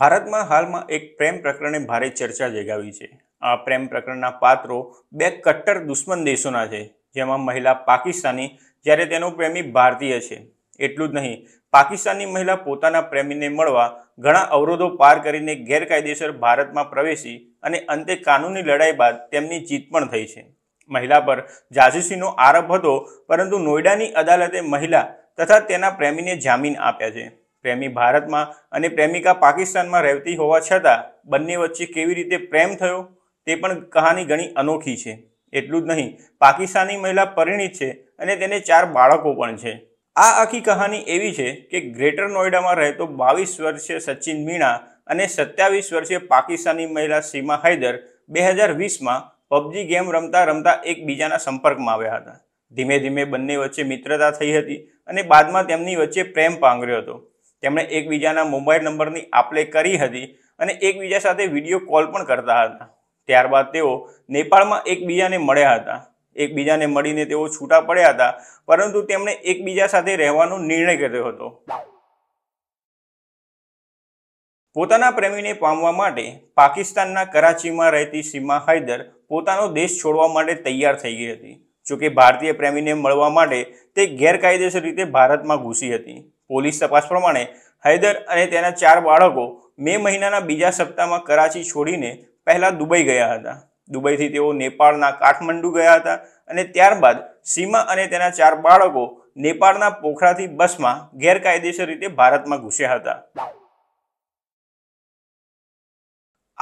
ભારતમાં હાલમાં એક પ્રેમ પ્રકરણે ભારે ચર્ચા જગાવી છે આ પ્રેમ પ્રકરણના પાત્રો બે કટ્ટર દુશ્મન દેશોના છે જેમાં મહિલા પાકિસ્તાની જ્યારે તેનો પ્રેમી ભારતીય છે એટલું જ નહીં પાકિસ્તાની મહિલા પોતાના પ્રેમીને મળવા ઘણા અવરોધો પાર કરીને ગેરકાયદેસર ભારતમાં પ્રવેશી અને અંતે કાનૂની લડાઈ બાદ તેમની જીત પણ થઈ છે મહિલા પર જાસૂસીનો આરોપ હતો પરંતુ નોઈડાની અદાલતે મહિલા તથા તેના પ્રેમીને જામીન આપ્યા છે પ્રેમી ભારતમાં અને પ્રેમિકા પાકિસ્તાનમાં રહેતી હોવા છતાં બંને વચ્ચે કેવી રીતે પ્રેમ થયો તે પણ કહાની ઘણી અનોખી છે એટલું જ નહીં પાકિસ્તાની મહિલા પરિણીત છે અને તેને ચાર બાળકો પણ છે આ આખી કહાની એવી છે કે ગ્રેટર નોઈડામાં રહેતો બાવીસ વર્ષીય સચિન મીણા અને સત્યાવીસ વર્ષીય પાકિસ્તાની મહિલા સીમા હૈદર બે હજાર વીસમાં પબજી ગેમ રમતા રમતા એકબીજાના સંપર્કમાં આવ્યા હતા ધીમે ધીમે બંને વચ્ચે મિત્રતા થઈ હતી અને બાદમાં તેમની વચ્ચે પ્રેમ પાંગર્યો હતો તેમણે એકબીજાના મોબાઈલ નંબરની આપલે કરી હતી અને એકબીજા સાથે વિડીયો કોલ પણ કરતા હતા ત્યારબાદ તેઓ નેપાળમાં એકબીજાને મળ્યા હતા એકબીજાને મળીને તેઓ છૂટા પડ્યા હતા પરંતુ તેમણે એકબીજા સાથે રહેવાનો નિર્ણય કર્યો હતો પોતાના પ્રેમીને પામવા માટે પાકિસ્તાનના કરાચીમાં રહેતી સીમા હૈદર પોતાનો દેશ છોડવા માટે તૈયાર થઈ ગઈ હતી જોકે ભારતીય પ્રેમીને મળવા માટે તે ગેરકાયદેસર રીતે ભારતમાં ઘૂસી હતી પોલીસ તપાસ પ્રમાણે હૈદર અને તેના ચાર બાળકો મે મહિનાના બીજા સપ્તાહમાં કરાચી છોડીને પહેલાં દુબઈ ગયા હતા દુબઈથી તેઓ નેપાળના કાઠમંડુ ગયા હતા અને ત્યારબાદ સીમા અને તેના ચાર બાળકો નેપાળના પોખરાથી બસમાં ગેરકાયદેસર રીતે ભારતમાં ઘૂસ્યા હતા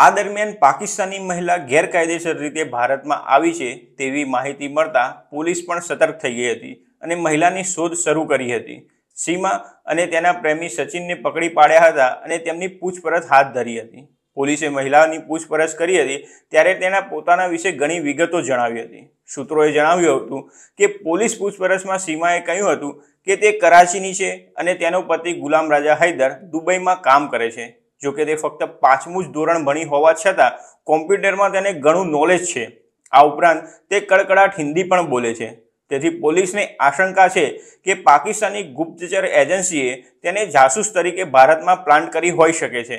આ દરમિયાન પાકિસ્તાની મહિલા ગેરકાયદેસર રીતે ભારતમાં આવી છે તેવી માહિતી મળતા પોલીસ પણ સતર્ક થઈ ગઈ હતી અને મહિલાની શોધ શરૂ કરી હતી સીમા અને તેના પ્રેમી સચિનને પકડી પાડ્યા હતા અને તેમની પૂછપરછ હાથ ધરી હતી પોલીસે મહિલાની પૂછપરછ કરી હતી ત્યારે તેના પોતાના વિશે ઘણી વિગતો જણાવી હતી સૂત્રોએ જણાવ્યું હતું કે પોલીસ પૂછપરછમાં સીમાએ કહ્યું હતું કે તે કરાચીની છે અને તેનો પતિ ગુલામ રાજા હૈદર દુબઈમાં કામ કરે છે જોકે તે ફક્ત પાંચમું જ ધોરણ ભણી હોવા છતાં કોમ્પ્યુટરમાં તેને ઘણું નોલેજ છે આ ઉપરાંત તે કડકડાટ હિન્દી પણ બોલે છે તેથી પોલીસને આશંકા છે કે પાકિસ્તાની ગુપ્તચર એજન્સીએ તેને જાસૂસ તરીકે ભારતમાં પ્લાન્ટ કરી હોઈ શકે છે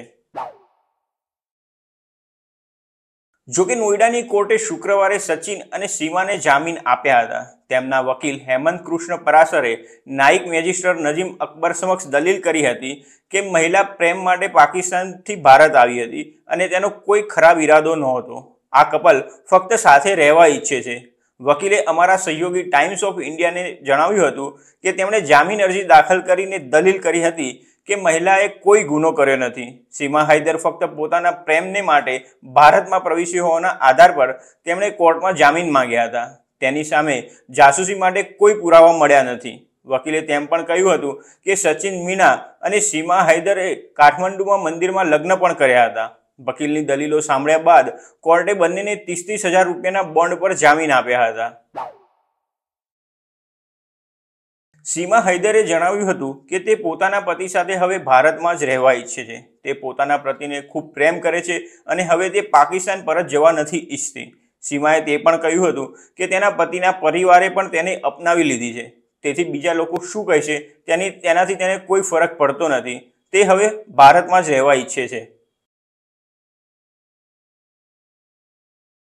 જો કે નોઈડાની કોર્ટે શુક્રવારે સચિન અને સીમાને જામીન આપ્યા હતા તેમના વકીલ હેમંત કૃષ્ણ પરાસરે નાયક મેજિસ્ટર નજીમ અકબર સમક્ષ દલીલ કરી હતી કે મહિલા પ્રેમ માટે પાકિસ્તાનથી ભારત આવી હતી અને તેનો કોઈ ખરાબ ઈરાદો નહોતો આ કપલ ફક્ત સાથે રહેવા ઈચ્છે છે વકીલે અમારા સહયોગી ટાઈમ્સ ઓફ ઇન્ડિયાને જણાવ્યું હતું કે તેમણે જામીન અરજી દાખલ કરીને દલીલ કરી હતી કે મહિલાએ કોઈ ગુનો કર્યો નથી સીમા હૈદર ફક્ત પોતાના પ્રેમને માટે ભારતમાં પ્રવેશી હોવાના આધાર પર તેમણે કોર્ટમાં જામીન માંગ્યા હતા તેની સામે જાસૂસી માટે કોઈ પુરાવા મળ્યા નથી વકીલે તેમ પણ કહ્યું હતું કે સચિન મીના અને સીમા હૈદરે કાઠમંડુમાં મંદિરમાં લગ્ન પણ કર્યા હતા વકીલની દલીલો સાંભળ્યા બાદ કોર્ટે બંનેને ત્રીસ ત્રીસ હજાર રૂપિયાના બોન્ડ પર જામીન આપ્યા હતા સીમા હૈદરે જણાવ્યું હતું કે તે પોતાના પતિ સાથે હવે ભારતમાં જ રહેવા ઈચ્છે છે તે પોતાના પતિને ખૂબ પ્રેમ કરે છે અને હવે તે પાકિસ્તાન પરત જવા નથી ઈચ્છતી સીમાએ તે પણ કહ્યું હતું કે તેના પતિના પરિવારે પણ તેને અપનાવી લીધી છે તેથી બીજા લોકો શું કહેશે તેની તેનાથી તેને કોઈ ફરક પડતો નથી તે હવે ભારતમાં જ રહેવા ઈચ્છે છે